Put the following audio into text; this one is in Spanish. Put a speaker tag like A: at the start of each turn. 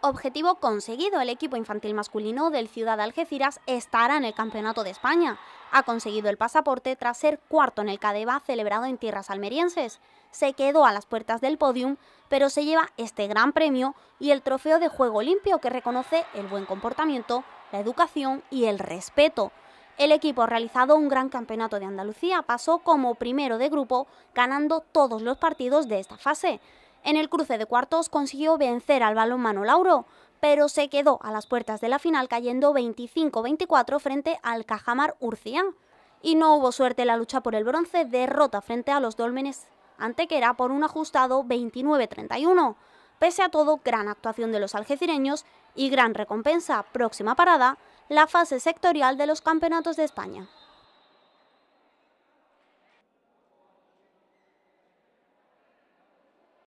A: objetivo conseguido. El equipo infantil masculino del Ciudad Algeciras estará en el Campeonato de España. Ha conseguido el pasaporte tras ser cuarto en el Cadeva celebrado en tierras almerienses. Se quedó a las puertas del podium, pero se lleva este gran premio y el trofeo de juego limpio que reconoce el buen comportamiento, la educación y el respeto. El equipo ha realizado un gran campeonato de Andalucía, pasó como primero de grupo, ganando todos los partidos de esta fase. En el cruce de cuartos consiguió vencer al balonmano Lauro, pero se quedó a las puertas de la final cayendo 25-24 frente al Cajamar Urcia. Y no hubo suerte en la lucha por el bronce, derrota frente a los Dólmenes era por un ajustado 29-31. Pese a todo, gran actuación de los algecireños y gran recompensa. Próxima parada, la fase sectorial de los Campeonatos de España.